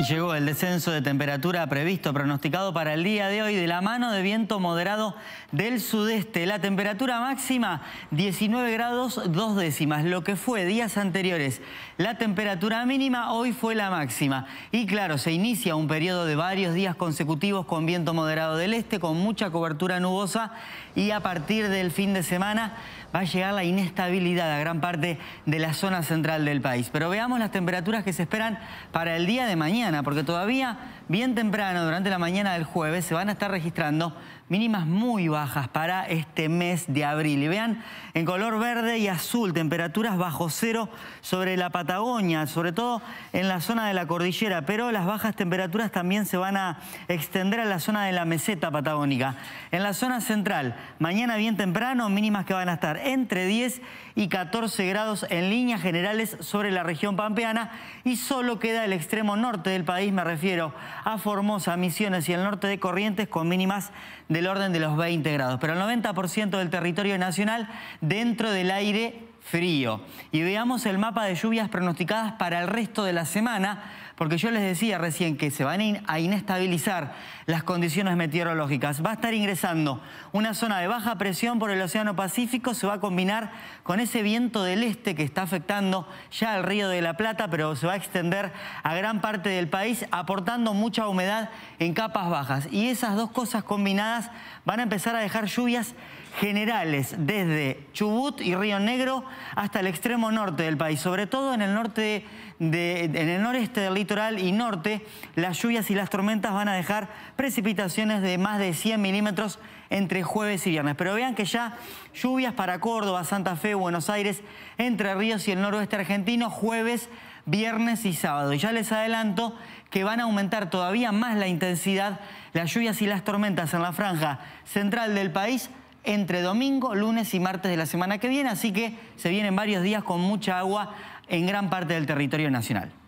Llegó el descenso de temperatura previsto, pronosticado para el día de hoy, de la mano de viento moderado del sudeste. La temperatura máxima, 19 grados dos décimas, lo que fue días anteriores. La temperatura mínima hoy fue la máxima. Y claro, se inicia un periodo de varios días consecutivos con viento moderado del este, con mucha cobertura nubosa. Y a partir del fin de semana va a llegar la inestabilidad a gran parte de la zona central del país. Pero veamos las temperaturas que se esperan para el día de mañana porque todavía bien temprano, durante la mañana del jueves, se van a estar registrando mínimas muy bajas para este mes de abril. Y vean, en color verde y azul, temperaturas bajo cero sobre la Patagonia, sobre todo en la zona de la cordillera, pero las bajas temperaturas también se van a extender a la zona de la meseta patagónica. En la zona central, mañana bien temprano, mínimas que van a estar entre 10 y 14 grados en líneas generales sobre la región pampeana y solo queda el extremo norte del país, me refiero a Formosa, Misiones y el norte de Corrientes con mínimas de el orden de los 20 grados, pero el 90% del territorio nacional dentro del aire frío. Y veamos el mapa de lluvias pronosticadas para el resto de la semana porque yo les decía recién que se van a inestabilizar las condiciones meteorológicas. Va a estar ingresando una zona de baja presión por el Océano Pacífico, se va a combinar con ese viento del este que está afectando ya al Río de la Plata, pero se va a extender a gran parte del país, aportando mucha humedad en capas bajas. Y esas dos cosas combinadas van a empezar a dejar lluvias generales desde Chubut y Río Negro hasta el extremo norte del país, sobre todo en el norte de en el noreste del litoral y norte, las lluvias y las tormentas van a dejar precipitaciones de más de 100 milímetros entre jueves y viernes. Pero vean que ya lluvias para Córdoba, Santa Fe, Buenos Aires, Entre Ríos y el noroeste argentino, jueves, viernes y sábado. Y ya les adelanto que van a aumentar todavía más la intensidad las lluvias y las tormentas en la franja central del país entre domingo, lunes y martes de la semana que viene, así que se vienen varios días con mucha agua en gran parte del territorio nacional.